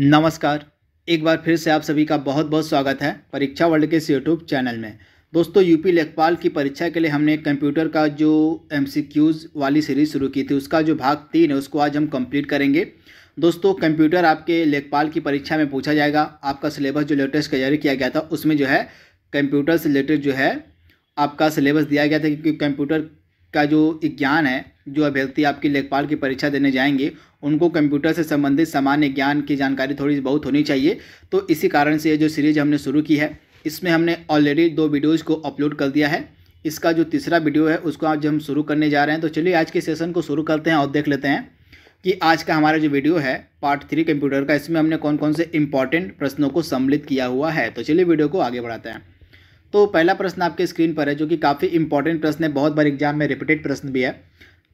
नमस्कार एक बार फिर से आप सभी का बहुत बहुत स्वागत है परीक्षा वर्ल्ड के इस यूट्यूब चैनल में दोस्तों यूपी लेखपाल की परीक्षा के लिए हमने कंप्यूटर का जो एम वाली सीरीज शुरू की थी उसका जो भाग तीन है उसको आज हम कंप्लीट करेंगे दोस्तों कंप्यूटर आपके लेखपाल की परीक्षा में पूछा जाएगा आपका सिलेबस जो लेटेस्ट जारी किया गया था उसमें जो है कंप्यूटर से रिलेटेड जो है आपका सिलेबस दिया गया था क्योंकि कंप्यूटर का जो ज्ञान है जो अभ्यर्थी आपकी लेखपाल की परीक्षा देने जाएंगे उनको कंप्यूटर से संबंधित सामान्य ज्ञान की जानकारी थोड़ी बहुत होनी चाहिए तो इसी कारण से ये जो सीरीज हमने शुरू की है इसमें हमने ऑलरेडी दो वीडियोज़ को अपलोड कर दिया है इसका जो तीसरा वीडियो है उसको आज हम शुरू करने जा रहे हैं तो चलिए आज के सेशन को शुरू करते हैं और देख लेते हैं कि आज का हमारा जो वीडियो है पार्ट थ्री कंप्यूटर का इसमें हमने कौन कौन से इंपॉर्टेंट प्रश्नों को सम्मिलित किया हुआ है तो चलिए वीडियो को आगे बढ़ाते हैं तो पहला प्रश्न आपके स्क्रीन पर है जो कि काफ़ी इंपॉर्टेंट प्रश्न है बहुत बार एग्जाम में रिपीटेड प्रश्न भी है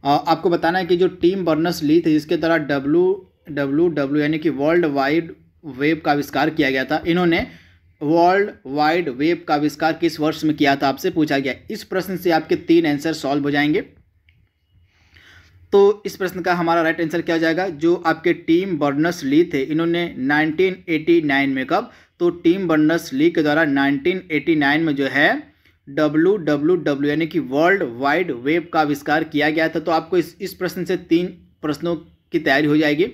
आपको बताना है कि जो टीम बर्नर्स ली थी जिसके द्वारा डब्लू डब्लू डब्लू यानी कि वर्ल्ड वाइड वेब का आविष्कार किया गया था इन्होंने वर्ल्ड वाइड वेब का आविष्कार किस वर्ष में किया था आपसे पूछा गया इस प्रश्न से आपके तीन आंसर सॉल्व हो जाएंगे तो इस प्रश्न का हमारा राइट आंसर क्या हो जाएगा जो आपके टीम बर्नर्स ली थे इन्होंने 1989 में कब तो टीम बर्नर्स ली के द्वारा 1989 में जो है डब्ल्यू डब्ल्यू डब्ल्यू यानी कि वर्ल्ड वाइड वेब का आविष्कार किया गया था तो आपको इस इस प्रश्न से तीन प्रश्नों की तैयारी हो जाएगी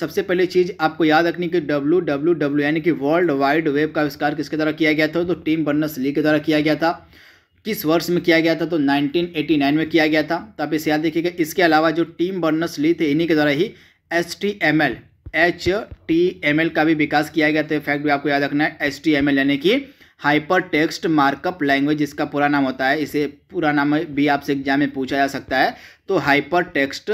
सबसे पहले चीज़ आपको याद रखनी कि डब्ल्यू डब्ल्यू डब्ल्यू यानी कि वर्ल्ड वाइड वेब का आविष्कार किसके द्वारा किया गया था तो टीम बर्नर्स ली के द्वारा किया गया था किस वर्ष में किया गया था तो 1989 में किया गया था तो आप इसे याद रखिएगा इसके अलावा जो टीम बर्नर्स ली थे इन्हीं के द्वारा ही S T M L H T M L का भी विकास किया गया था फैक्ट भी आपको याद रखना है एच टी एम एल यानी कि हाइपर टेक्स्ट मार्कअप लैंग्वेज इसका पूरा नाम होता है इसे पूरा नाम भी आपसे एग्जाम में पूछा जा सकता है तो hyper text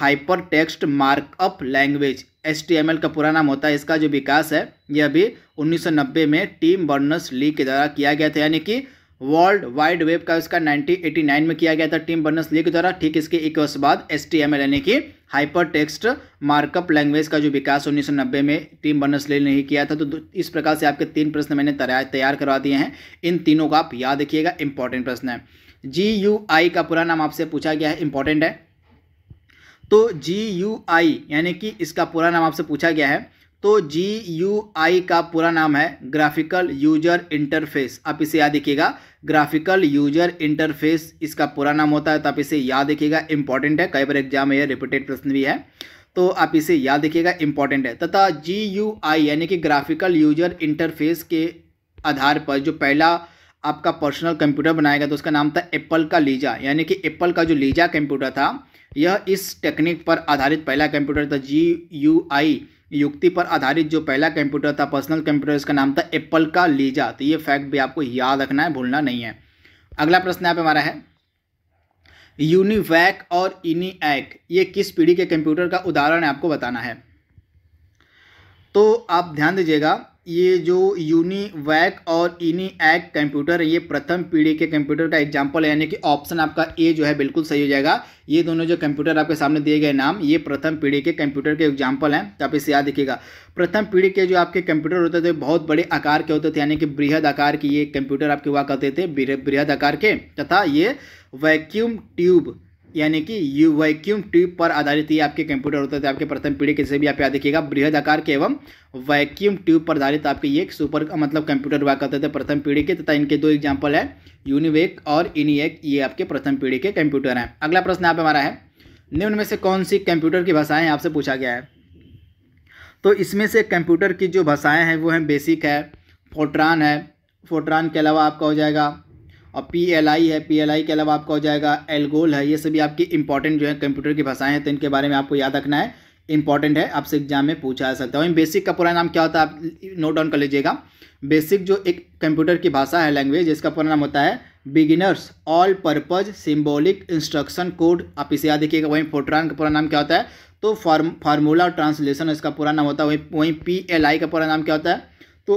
hyper text markup language S का पूरा नाम होता है इसका जो विकास है यह भी 1990 में टीम बर्नर्स ली के द्वारा किया गया था यानी कि वर्ल्ड वाइड वेब का इसका 1989 में किया गया था टीम बर्नर्स ली के द्वारा ठीक इसके एक वर्ष बाद एस टी एम एल यानी कि हाइपर टेक्स्ट मार्कअप लैंग्वेज का जो विकास उन्नीस में टीम बर्नर्स ली ने ही किया था तो इस प्रकार से आपके तीन प्रश्न मैंने तैयार करवा दिए हैं इन तीनों का आप याद रखिएगा इंपॉर्टेंट प्रश्न है जी यू आई का पूरा नाम आपसे पूछा गया है इंपॉर्टेंट है तो जी यू आई यानी कि इसका पूरा नाम आपसे पूछा गया है तो जी यू आई का पूरा नाम है ग्राफिकल यूजर इंटरफेस आप इसे याद देखिएगा ग्राफिकल यूजर इंटरफेस इसका पूरा नाम होता है तो आप इसे याद रखिएगा इंपॉर्टेंट है कई बार एग्जाम में यह रिपीटेड प्रश्न भी है तो आप इसे याद देखिएगा इंपॉर्टेंट है तथा जी यू आई यानी कि ग्राफिकल यूजर इंटरफेस के आधार पर जो पहला आपका पर्सनल कंप्यूटर बनाएगा तो उसका नाम था एप्पल का लीजा यानी कि एप्पल का जो लीजा कंप्यूटर था यह इस टेक्निक पर आधारित पहला कंप्यूटर था जी यू आई युक्ति पर आधारित जो पहला कंप्यूटर था पर्सनल कंप्यूटर इसका नाम था एप्पल का लीजा तो ये फैक्ट भी आपको याद रखना है भूलना नहीं है अगला प्रश्न यहाँ पे हमारा है यूनिवैक और इनीएक ये किस पीढ़ी के कंप्यूटर का उदाहरण है आपको बताना है तो आप ध्यान दीजिएगा ये जो यूनिवैक और एक कंप्यूटर ये प्रथम पीढ़ी के कंप्यूटर का एग्जाम्पल है यानी कि ऑप्शन आपका ए जो है बिल्कुल सही हो जाएगा ये दोनों जो कंप्यूटर आपके सामने दिए गए नाम ये प्रथम पीढ़ी के कंप्यूटर के एग्जाम्पल हैं तो आप इसे याद रखिएगा प्रथम पीढ़ी के जो आपके कंप्यूटर होते थे बहुत बड़े आकार के होते थे यानी कि बृहद आकार के ये कंप्यूटर आपके हुआ करते थे बृहद आकार के तथा ये वैक्यूम ट्यूब यानी कि यू वैक्यूम ट्यूब पर आधारित ही आपके कंप्यूटर होते थे तो आपके प्रथम पीढ़ी किसी भी आप याद देखिएगा बृहद आकार के एवं वैक्यूम ट्यूब पर आधारित आपके ये एक सुपर मतलब कंप्यूटर हुआ करते थे प्रथम पीढ़ी के तथा इनके दो एग्जाम्पल है यूनिवेक और इनिएक ये आपके प्रथम पीढ़ी के कंप्यूटर हैं अगला प्रश्न यहाँ पे हमारा है निम्न में से कौन सी कंप्यूटर की भाषाएँ आपसे पूछा गया है तो इसमें से कंप्यूटर की जो भाषाएँ हैं वो हैं बेसिक है फोट्रान है फोट्रान के अलावा आपका हो जाएगा और पी एल आई है पी एल आई के अलावा आपका हो जाएगा एलगोल है ये सभी आपकी इंपॉर्टेंट जो है कंप्यूटर की भाषाएं हैं तो इनके बारे में आपको याद रखना है इंपॉर्टेंट है आपसे एग्जाम में पूछा जा सकता है वहीं बेसिक का पूरा नाम क्या होता है आप नोट डाउन कर लीजिएगा बेसिक जो एक कंप्यूटर की भाषा है लैंग्वेज इसका पूरा नाम होता है beginners all purpose symbolic instruction code आप इसे याद देखिएगा वहीं फोट्रान का पूरा नाम क्या होता है तो फॉर्म फार्मूला और ट्रांसलेशन इसका पूरा नाम होता है वहीं वहीं पी एल आई का पूरा नाम क्या होता है तो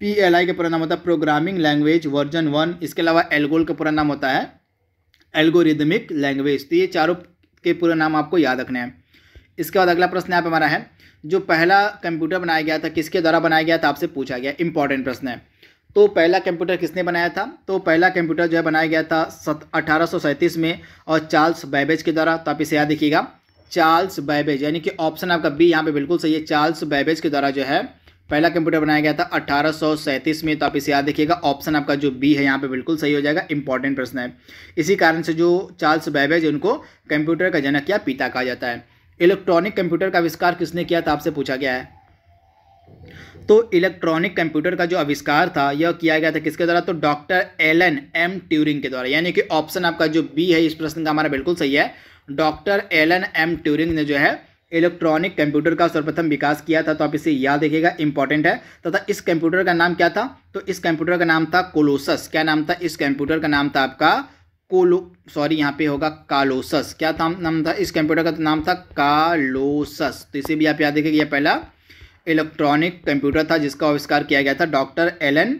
पी एल आई का पूरा नाम होता है प्रोग्रामिंग लैंग्वेज वर्जन वन इसके अलावा एल्गोल का पूरा नाम होता है एल्गोरिदमिक लैंग्वेज तो ये चारों के पूरा नाम आपको याद रखने हैं इसके बाद अगला प्रश्न यहाँ पे हमारा है जो पहला कंप्यूटर बनाया गया था किसके द्वारा बनाया गया था आपसे पूछा गया इंपॉर्टेंट प्रश्न है तो पहला कंप्यूटर किसने बनाया था तो पहला कंप्यूटर जो है बनाया गया था सत अठारह में और चार्ल्स बैबेज के द्वारा तो आप इसे याद रखिएगा चार्ल्स बैबेज यानी कि ऑप्शन आपका बी यहाँ पर बिल्कुल सही है चार्ल्स बैबेज के द्वारा जो है पहला कंप्यूटर बनाया गया था अठारह में तो आप इसे याद देखिएगा ऑप्शन आपका जो बी है यहाँ पे बिल्कुल सही हो जाएगा इंपॉर्टेंट प्रश्न है इसी कारण से जो चार्ल्स बैबेज उनको कंप्यूटर का जनक या पिता कहा जाता है इलेक्ट्रॉनिक कंप्यूटर का आविष्कार किसने किया था आपसे पूछा गया है तो इलेक्ट्रॉनिक कंप्यूटर का जो आविष्कार था यह किया गया था किसके द्वारा तो डॉक्टर एलन एम ट्यूरिंग के द्वारा यानी कि ऑप्शन आपका जो बी है इस प्रश्न का हमारा बिल्कुल सही है डॉक्टर एलन एम ट्यूरिंग ने जो है इलेक्ट्रॉनिक कंप्यूटर का सर्वप्रथम विकास किया था तो आप इसे याद रखिएगा इंपॉर्टेंट है तथा इस कंप्यूटर का नाम क्या था तो इस कंप्यूटर का नाम था कोलोसस क्या नाम था इस कंप्यूटर का नाम था आपका कोलो सॉरी यहाँ पे होगा कालोसस क्या था नाम था इस कंप्यूटर का नाम था कालोसस तो इसे भी आप याद रखेंगे यह पहला इलेक्ट्रॉनिक कंप्यूटर था जिसका आविष्कार किया गया था डॉक्टर एलन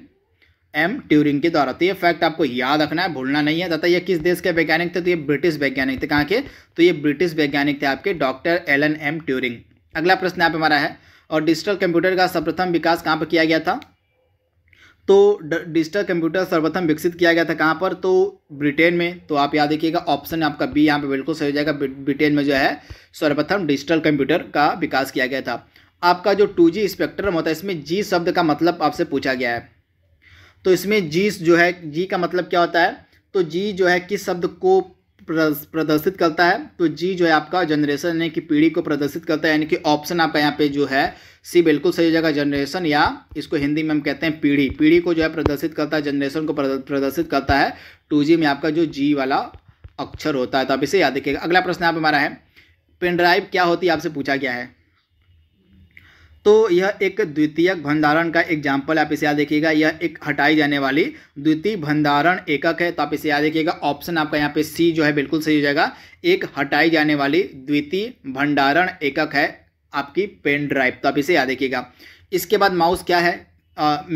एम ट्यूरिंग के द्वारा तो ये फैक्ट आपको याद रखना है भूलना नहीं है दाता ये किस देश के वैज्ञानिक थे तो ये ब्रिटिश वैज्ञानिक थे कहाँ के तो ये ब्रिटिश वैज्ञानिक थे आपके डॉक्टर एलन एम ट्यूरिंग अगला प्रश्न यहाँ पे हमारा है और डिजिटल कंप्यूटर का सर्वप्रथम विकास कहाँ पर किया गया था तो डिजिटल कंप्यूटर सर्वप्रथम विकसित किया गया था कहाँ पर तो ब्रिटेन में तो आप याद रखिएगा ऑप्शन आपका बी यहाँ पे बिल्कुल सही हो जाएगा ब्रिटेन में जो है सर्वप्रथम डिजिटल कंप्यूटर का विकास किया गया था आपका जो टू जी स्पेक्ट्रम होता है इसमें जी शब्द का मतलब आपसे पूछा गया है तो इसमें जी जो है जी का मतलब क्या होता है तो जी जो है किस शब्द को प्रदर्शित करता है तो जी जो है आपका जनरेशन यानी कि पीढ़ी को प्रदर्शित करता है यानी कि ऑप्शन आपका यहाँ पे जो है सी बिल्कुल सही जगह जनरेशन या इसको हिंदी में हम कहते हैं पीढ़ी पीढ़ी को जो है प्रदर्शित करता है जनरेशन को प्रदर्शित करता है टू जी में आपका जो जी वाला अक्षर होता है तो आप इसे याद रखिएगा अगला प्रश्न आप हमारा है पेनड्राइव क्या होती है आपसे पूछा गया है तो यह एक द्वितीयक भंडारण का एग्जाम्पल आप इसे याद देखिएगा यह एक हटाई जाने वाली द्वितीय भंडारण एकक है तो आप इसे याद देखिएगा ऑप्शन आपका यहाँ पे सी जो है बिल्कुल सही हो जाएगा एक हटाई जाने वाली द्वितीय भंडारण एकक है आपकी पेन ड्राइव तो आप इसे याद देखिएगा इसके बाद माउस क्या है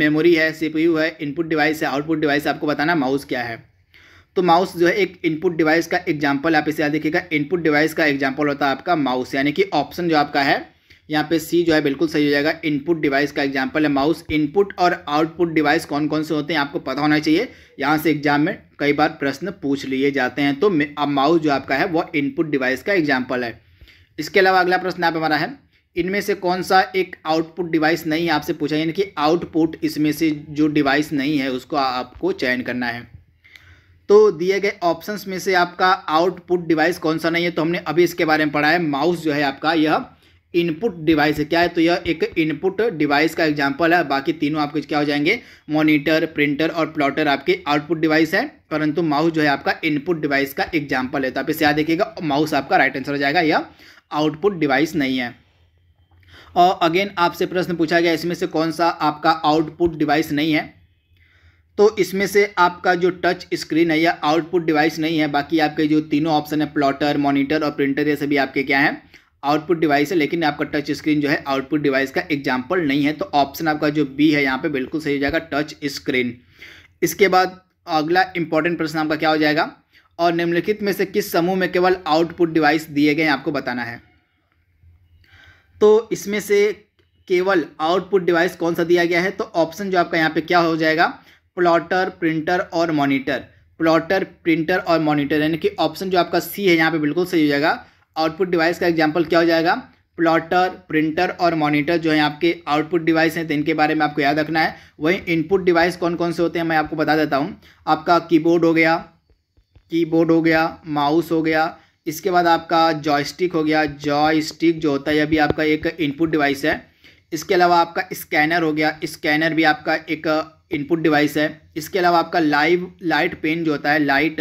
मेमोरी है सीपीयू है इनपुट डिवाइस है आउटपुट डिवाइस आपको बताना माउस क्या है तो माउस जो है एक इनपुट डिवाइस का एग्जाम्पल आप इसे याद देखिएगा इनपुट डिवाइस का एग्जाम्पल होता है आपका माउस यानी कि ऑप्शन जो आपका है यहाँ पे सी जो है बिल्कुल सही हो जाएगा इनपुट डिवाइस का एग्जाम्पल है माउस इनपुट और आउटपुट डिवाइस कौन कौन से होते हैं आपको पता होना चाहिए यहाँ से एग्जाम में कई बार प्रश्न पूछ लिए जाते हैं तो अब माउस जो आपका है वह इनपुट डिवाइस का एग्जाम्पल है इसके अलावा अगला प्रश्न आप हमारा है इनमें से कौन सा एक आउटपुट डिवाइस नहीं है आपसे पूछा यानी कि आउटपुट इसमें से जो डिवाइस नहीं है उसको आपको चयन करना है तो दिए गए ऑप्शंस में से आपका आउटपुट डिवाइस कौन सा नहीं है तो हमने अभी इसके बारे में पढ़ा है माउस जो है आपका यह इनपुट डिवाइस है क्या है तो यह एक इनपुट डिवाइस का एग्जाम्पल है बाकी तीनों आपके क्या हो जाएंगे मॉनिटर प्रिंटर और प्लॉटर आपके आउटपुट डिवाइस है परंतु माउस जो है आपका इनपुट डिवाइस का एग्जाम्पल है तो आप इसे याद देखिएगा माउस आपका राइट आंसर हो जाएगा यह आउटपुट डिवाइस नहीं है और अगेन आपसे प्रश्न पूछा गया इसमें से कौन सा आपका आउटपुट डिवाइस नहीं है तो इसमें से आपका जो टच स्क्रीन है यह आउटपुट डिवाइस नहीं है बाकी आपके जो तीनों ऑप्शन है प्लॉटर मॉनिटर और प्रिंटर ये सभी आपके क्या हैं आउटपुट डिवाइस है लेकिन आपका टच स्क्रीन जो है आउटपुट डिवाइस का एग्जाम्पल नहीं है तो ऑप्शन आपका जो बी है यहाँ पे बिल्कुल सही हो जाएगा टच स्क्रीन इसके बाद अगला इंपॉर्टेंट प्रश्न आपका क्या हो जाएगा और निम्नलिखित में से किस समूह में केवल आउटपुट डिवाइस दिए गए हैं आपको बताना है तो इसमें से केवल आउटपुट डिवाइस कौन सा दिया गया है तो ऑप्शन जो आपका यहाँ पे क्या हो जाएगा प्लॉटर प्रिंटर और मॉनिटर प्लॉटर प्रिंटर और मॉनिटर यानी कि ऑप्शन जो आपका सी है यहाँ पे बिल्कुल सही हो जाएगा आउटपुट डिवाइस का एग्जाम्पल क्या हो जाएगा प्लॉटर प्रिंटर और मॉनिटर जो है आपके आउटपुट डिवाइस हैं तो इनके बारे में आपको याद रखना है वहीं इनपुट डिवाइस कौन कौन से होते हैं मैं आपको बता देता हूँ आपका कीबोर्ड हो गया कीबोर्ड हो गया माउस हो गया इसके बाद आपका जॉयस्टिक हो गया जॉयस्टिक जो होता है यह भी आपका एक इनपुट डिवाइस है इसके अलावा आपका स्कैनर हो गया स्कैनर भी आपका एक इनपुट डिवाइस है इसके अलावा आपका लाइव लाइट पेन जो होता है लाइट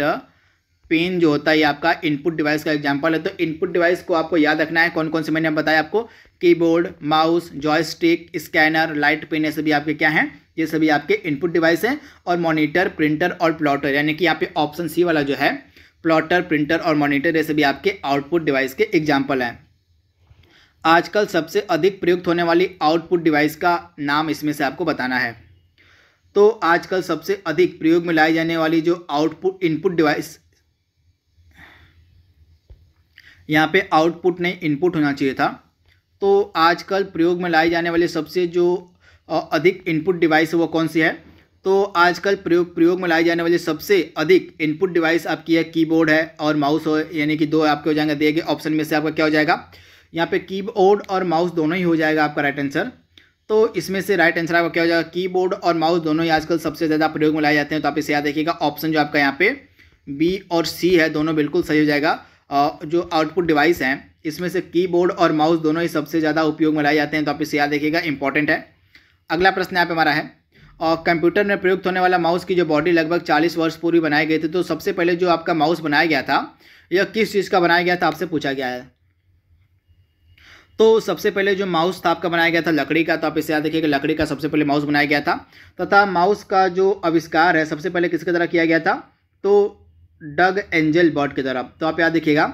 पेन जो होता है ये आपका इनपुट डिवाइस का एग्जाम्पल है तो इनपुट डिवाइस को आपको याद रखना है कौन कौन से मैंने बताया आपको keyboard mouse joystick scanner light pen ये सभी आपके क्या हैं ये सभी आपके इनपुट डिवाइस हैं और मॉनिटर प्रिंटर और प्लॉटर यानी कि यहाँ पे ऑप्शन सी वाला जो है प्लॉटर प्रिंटर और मॉनिटर ये सभी आपके आउटपुट डिवाइस के एग्जाम्पल हैं आजकल सबसे अधिक प्रयुक्त होने वाली आउटपुट डिवाइस का नाम इसमें से आपको बताना है तो आजकल सबसे अधिक प्रयोग में लाई जाने वाली जो आउटपुट इनपुट डिवाइस यहाँ पे आउटपुट नहीं इनपुट होना चाहिए था तो आजकल प्रयोग में लाई जाने वाली सबसे जो अधिक इनपुट डिवाइस है वो कौन सी है तो आजकल प्रयोग प्रयोग में लाई जाने वाली सबसे अधिक इनपुट डिवाइस आपकी है कीबोर्ड है और माउस हो यानी कि दो आपके हो जाएंगे दिए गए ऑप्शन में से आपका क्या हो जाएगा यहाँ पे कीबोर्ड और माउस दोनों ही हो जाएगा आपका राइट आंसर तो इसमें से राइट आंसर आपका क्या हो जाएगा कीबोर्ड और माउस दोनों ही आजकल सबसे ज़्यादा प्रयोग में लाए जाते हैं तो आप इसे याद रखिएगा ऑप्शन जो आपका यहाँ पे बी और सी है दोनों बिल्कुल सही हो जाएगा जो आउटपुट डिवाइस हैं इसमें से कीबोर्ड और माउस दोनों ही सबसे ज़्यादा उपयोग में लाए जाते हैं तो आप इसे याद देखिएगा इंपॉर्टेंट है अगला प्रश्न यहाँ पे हमारा है और कंप्यूटर में प्रयुक्त होने वाला माउस की जो बॉडी लगभग 40 वर्ष पूरी बनाई गई थी तो सबसे पहले जो आपका माउस बनाया गया था यह किस चीज़ का बनाया गया था आपसे पूछा गया है तो सबसे पहले जो माउस था आपका बनाया गया था लकड़ी का तो आप इसे याद देखिएगा लकड़ी का सबसे पहले माउस बनाया गया था तथा माउस का जो आविष्कार है सबसे पहले किसके द्वारा किया गया था तो डग एंजल बॉट के द्वारा तो आप याद देखिएगा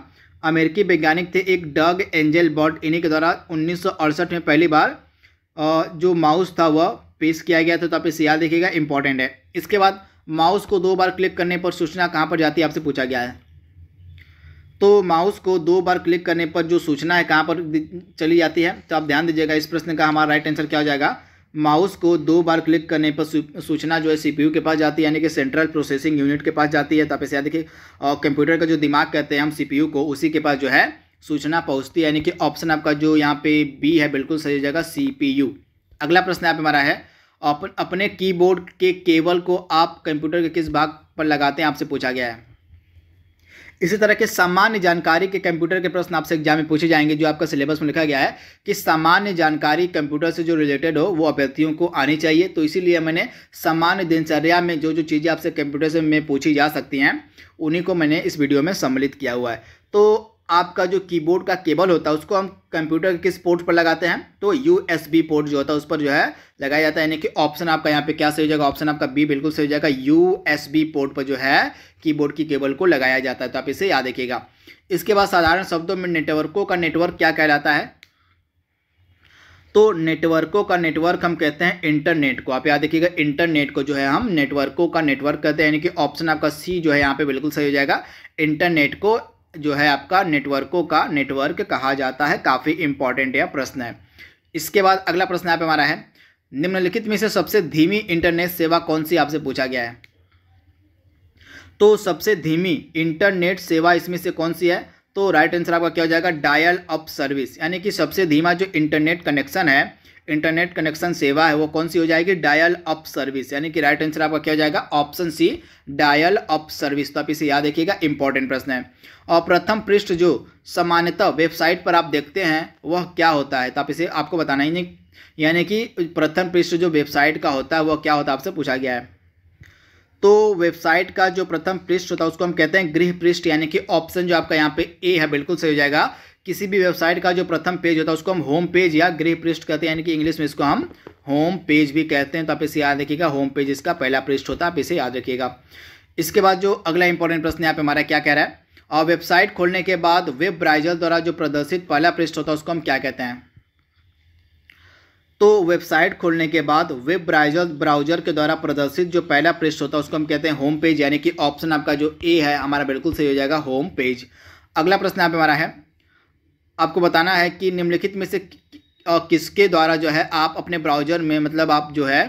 अमेरिकी वैज्ञानिक थे एक डग एंजल बॉट इन्हीं के द्वारा उन्नीस में पहली बार जो माउस था वह पेश किया गया था तो आप इसे याद देखिएगा इंपॉर्टेंट है इसके बाद माउस को दो बार क्लिक करने पर सूचना कहाँ पर जाती है आपसे पूछा गया है तो माउस को दो बार क्लिक करने पर जो सूचना है कहाँ पर चली जाती है तो आप ध्यान दीजिएगा इस प्रश्न का हमारा राइट आंसर क्या हो जाएगा माउस को दो बार क्लिक करने पर सूचना जो है सीपीयू के पास जाती है यानी कि सेंट्रल प्रोसेसिंग यूनिट के पास जाती है तो आप इसे देखिए कंप्यूटर का जो दिमाग कहते हैं हम सीपीयू को उसी के पास जो है सूचना पहुंचती है यानी कि ऑप्शन आपका जो यहाँ पे बी है बिल्कुल सही जगह सीपीयू अगला प्रश्न यहाँ पे हमारा है अपन अपने कीबोर्ड के केबल को आप कंप्यूटर के किस भाग पर लगाते हैं आपसे पूछा गया है इसी तरह के सामान्य जानकारी के कंप्यूटर के प्रश्न आपसे एग्जाम में पूछे जाएंगे जो आपका सिलेबस में लिखा गया है कि सामान्य जानकारी कंप्यूटर से जो रिलेटेड हो वो अभ्यर्थियों को आनी चाहिए तो इसीलिए मैंने सामान्य दिनचर्या में जो जो चीज़ें आपसे कंप्यूटर से में पूछी जा सकती हैं उन्हीं को मैंने इस वीडियो में सम्मिलित किया हुआ है तो आपका जो कीबोर्ड का केबल होता है उसको हम कंप्यूटर के किस पोर्ट पर लगाते हैं तो यू एस बी पोर्ट जो होता है उस पर जो है लगाया जाता है यानी कि ऑप्शन आपका यहाँ पे क्या सही हो जाएगा ऑप्शन आपका बी बिल्कुल सही हो जाएगा यू एस बी पोर्ट पर जो है कीबोर्ड की केबल को लगाया जाता है तो आप इसे याद रखिएगा इसके बाद साधारण शब्दों में नेटवर्कों का नेटवर्क क्या कहलाता है तो नेटवर्कों का नेटवर्क हम कहते हैं इंटरनेट को आप याद देखिएगा इंटरनेट को जो है हम नेटवर्कों का नेटवर्क कहते हैं यानी कि ऑप्शन आपका सी जो है यहाँ पे बिल्कुल सही हो जाएगा इंटरनेट को जो है आपका नेटवर्कों का नेटवर्क कहा जाता है काफ़ी इंपॉर्टेंट यह प्रश्न है इसके बाद अगला प्रश्न आप हमारा है निम्नलिखित में से सबसे धीमी इंटरनेट सेवा कौन सी आपसे पूछा गया है तो सबसे धीमी इंटरनेट सेवा इसमें से कौन सी है तो राइट आंसर आपका क्या हो जाएगा डायल अप सर्विस यानी कि सबसे धीमा जो इंटरनेट कनेक्शन है इंटरनेट कनेक्शन सेवा है वो कौन सी हो जाएगी डायल अप सर्विस यानी कि राइट आंसर आपका क्या हो जाएगा option C dial up service तो आप इसे याद रखिएगा इंपॉर्टेंट प्रश्न है और प्रथम पृष्ठ जो सामान्यतः वेबसाइट पर आप देखते हैं वह क्या होता है तो आप इसे आपको बताना ही नहीं यानी कि प्रथम पृष्ठ जो वेबसाइट का होता है वह क्या होता है आपसे पूछा गया है तो वेबसाइट का जो प्रथम पृष्ठ होता है उसको हम कहते हैं गृह पृष्ठ यानी कि ऑप्शन जो आपका यहाँ पे ए है बिल्कुल सही हो जाएगा किसी भी वेबसाइट का जो प्रथम पेज होता है उसको हम होम पेज या गृह पृष्ठ कहते हैं यानी कि इंग्लिश में इसको हम होम पेज भी कहते हैं तो आप इसे याद रखिएगा होम पेज इसका पहला पृष्ठ होता है आप इसे याद रखिएगा इसके बाद जो अगला इंपॉर्टेंट प्रश्न यहाँ पे हमारा क्या कह रहा है और वेबसाइट खोलने के बाद वेब ब्राइजर द्वारा जो प्रदर्शित पहला पृष्ठ होता है उसको हम क्या कहते हैं तो वेबसाइट खोलने के बाद वेब ब्राउजर ब्राउजर के द्वारा प्रदर्शित जो पहला पृष्ठ होता है उसको हम कहते हैं होम पेज यानी कि ऑप्शन आपका जो ए है हमारा बिल्कुल सही हो जाएगा होम पेज अगला प्रश्न यहाँ पे हमारा है आपको बताना है कि निम्नलिखित में से किसके द्वारा जो है आप अपने ब्राउजर में मतलब आप जो है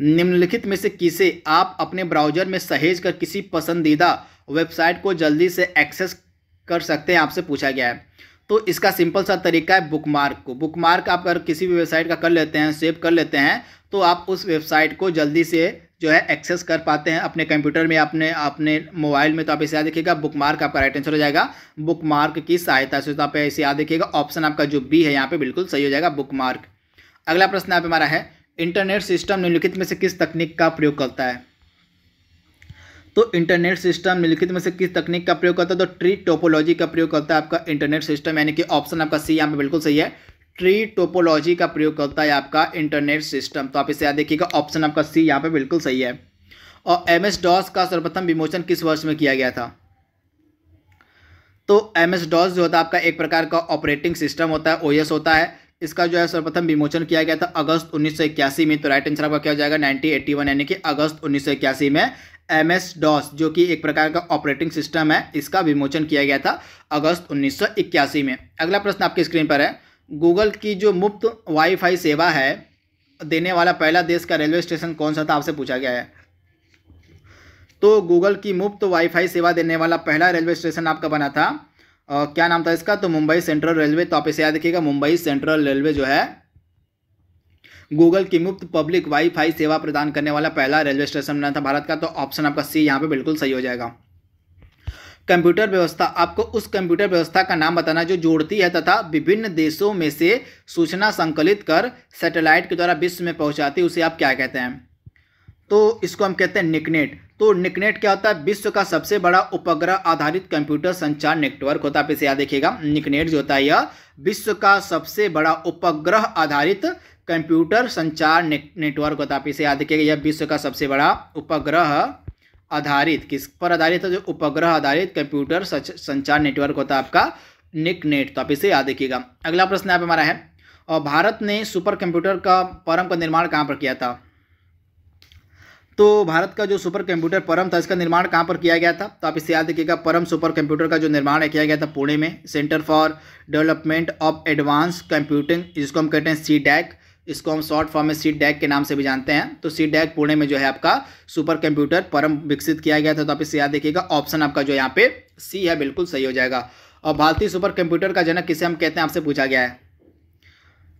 निम्नलिखित में से किसे आप अपने ब्राउजर में सहेज कर किसी पसंदीदा वेबसाइट को जल्दी से एक्सेस कर सकते हैं आपसे पूछा गया है तो इसका सिंपल सा तरीका है बुकमार्क को बुकमार्क आप अगर किसी भी वेबसाइट का कर लेते हैं सेव कर लेते हैं तो आप उस वेबसाइट को जल्दी से जो है एक्सेस कर पाते हैं अपने कंप्यूटर में अपने अपने मोबाइल में तो आप इसे याद रखिएगा बुक मार्क आपका राइट आंसर हो जाएगा बुक मार्क की सहायता से तो आप इसे याद रखिएगा ऑप्शन आपका जो बी है यहाँ पे बिल्कुल सही हो जाएगा बुक मार्क अगला प्रश्न यहाँ पे हमारा है इंटरनेट सिस्टम निम्नलिखित में से किस तकनीक का प्रयोग करता है तो इंटरनेट सिस्टम निम्नलिखित में से किस तकनीक का प्रयोग करता है तो ट्री टोपोलॉजी का प्रयोग करता है आपका इंटरनेट सिस्टम यानी कि ऑप्शन आपका सी यहाँ पे बिल्कुल सही है ट्री टोपोलॉजी का प्रयोग करता है आपका इंटरनेट सिस्टम तो आप इसे याद देखिएगा ऑप्शन आपका सी यहाँ पे बिल्कुल सही है और एम एस डॉस का सर्वप्रथम विमोचन किस वर्ष में किया गया था तो एम एस डॉस जो होता है आपका एक प्रकार का ऑपरेटिंग सिस्टम होता है ओ होता है इसका जो है सर्वप्रथम विमोचन किया गया था अगस्त उन्नीस में तो राइट आंसर आपका क्या हो जाएगा 1981 यानी कि अगस्त उन्नीस में एम एस डॉस जो कि एक प्रकार का ऑपरेटिंग सिस्टम है इसका विमोचन किया गया था अगस्त उन्नीस में अगला प्रश्न आपकी स्क्रीन पर है गूगल की जो मुफ्त वाईफाई सेवा है देने वाला पहला देश का रेलवे स्टेशन कौन सा था आपसे पूछा गया है तो गूगल की मुफ्त वाईफाई सेवा देने वाला पहला रेलवे स्टेशन आपका बना था आ, क्या नाम था इसका तो मुंबई सेंट्रल रेलवे तो आप इसे याद रखिएगा मुंबई सेंट्रल रेलवे जो है गूगल की मुफ्त पब्लिक वाईफाई सेवा प्रदान करने वाला पहला रेलवे स्टेशन बना था भारत का तो ऑप्शन आपका सी यहाँ पे बिल्कुल सही हो जाएगा कंप्यूटर व्यवस्था आपको उस कंप्यूटर व्यवस्था का नाम बताना जो जोड़ती है तथा विभिन्न देशों में से सूचना संकलित कर सैटेलाइट के द्वारा विश्व में पहुंचाती है उसे आप क्या कहते हैं तो इसको हम कहते हैं निकनेट तो निकनेट क्या होता है विश्व का सबसे बड़ा उपग्रह आधारित कंप्यूटर संचार नेटवर्क होता है आप इसे याद देखिएगा निकनेट जो होता है यह विश्व का सबसे बड़ा उपग्रह आधारित कंप्यूटर संचार नेटवर्क होता है इसे याद किया यह विश्व का सबसे बड़ा उपग्रह आधारित किस पर आधारित है जो उपग्रह आधारित कंप्यूटर संचार नेटवर्क होता है आपका निक नेट तो आप इसे याद रखिएगा अगला प्रश्न आप हमारा है और भारत ने सुपर कंप्यूटर का परम का निर्माण कहाँ पर किया था तो भारत का जो सुपर कंप्यूटर परम था इसका निर्माण कहाँ पर किया गया था तो आप इसे याद रखिएगा परम सुपर कंप्यूटर का जो निर्माण किया गया था पुणे में centre for development of advance computing जिसको हम कहते हैं सी डैक इसको हम शॉर्ट फॉर्म में सी डैक के नाम से भी जानते हैं तो सी डैक पुणे में जो है आपका सुपर कंप्यूटर परम विकसित किया गया था तो आप इसे याद देखिएगा ऑप्शन आपका जो यहाँ पे सी है बिल्कुल सही हो जाएगा और भारतीय सुपर कंप्यूटर का जनक किसे हम कहते हैं आपसे पूछा गया है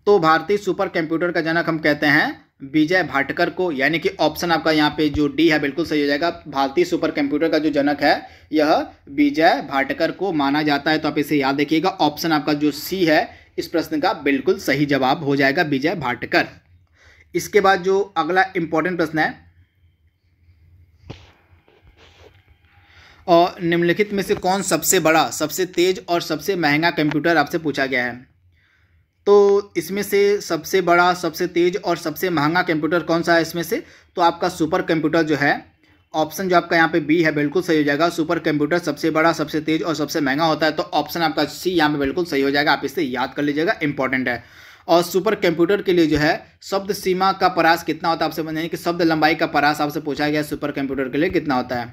तो भारतीय सुपर कंप्यूटर का जनक हम कहते हैं विजय भाटकर को यानी कि ऑप्शन आपका यहाँ पे जो डी है बिल्कुल सही हो जाएगा भारतीय सुपर कंप्यूटर का जो जनक है यह विजय भाटकर को माना जाता है तो आप इसे याद देखिएगा ऑप्शन आपका जो सी है इस प्रश्न का बिल्कुल सही जवाब हो जाएगा विजय भाटकर इसके बाद जो अगला इंपॉर्टेंट प्रश्न है और निम्नलिखित में से कौन सबसे बड़ा सबसे तेज और सबसे महंगा कंप्यूटर आपसे पूछा गया है तो इसमें से सबसे बड़ा सबसे तेज और सबसे महंगा कंप्यूटर कौन सा है इसमें से तो आपका सुपर कंप्यूटर जो है ऑप्शन जो आपका यहाँ पे बी है बिल्कुल सही हो जाएगा सुपर कंप्यूटर सबसे बड़ा सबसे तेज और सबसे महंगा होता है तो ऑप्शन आपका सी यहाँ पे बिल्कुल सही हो जाएगा आप इसे याद कर लीजिएगा इंपॉर्टेंट है और सुपर कंप्यूटर के लिए जो है शब्द सीमा का परास कितना होता है आपसे यानी कि शब्द लंबाई का परास आपसे पूछा गया सुपर कंप्यूटर के लिए कितना होता है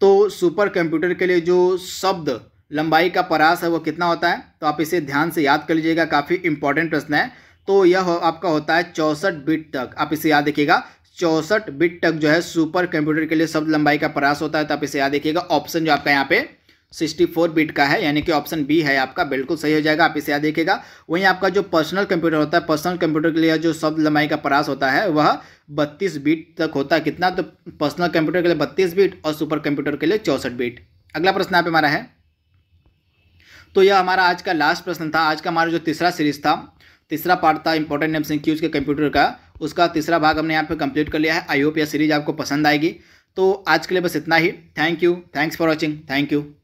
तो सुपर कंप्यूटर के लिए जो शब्द लंबाई का परास है वो कितना होता है तो आप इसे ध्यान से याद कर लीजिएगा काफ़ी इंपॉर्टेंट प्रश्न है तो यह हो, आपका होता है चौंसठ बिट तक आप इसे याद रखिएगा चौसठ बिट तक जो है सुपर कंप्यूटर के लिए शब्द लंबाई का प्रयास होता है तो आप इसे याद देखिएगा ऑप्शन जो आपका यहाँ पे सिक्सटी फोर बिट का है यानी कि ऑप्शन बी है आपका बिल्कुल सही हो जाएगा आप इसे याद देखिएगा वहीं आपका जो पर्सनल कंप्यूटर होता है पर्सनल कंप्यूटर के लिए जो शब्द लंबाई का प्रयास होता है वह बत्तीस बिट तक होता है कितना तो पर्सनल कंप्यूटर के लिए बत्तीस बिट और सुपर कंप्यूटर के लिए चौसठ बिट अगला प्रश्न आप हमारा है तो यह हमारा आज का लास्ट प्रश्न था आज का हमारा जो तीसरा सीरीज था तीसरा पार्ट था इंपॉर्टेंट एम सी क्यूज के कंप्यूटर का उसका तीसरा भाग हमने यहाँ पे कंप्लीट कर लिया है आई होप यह सीरीज आपको पसंद आएगी तो आज के लिए बस इतना ही thank you thanks for watching thank you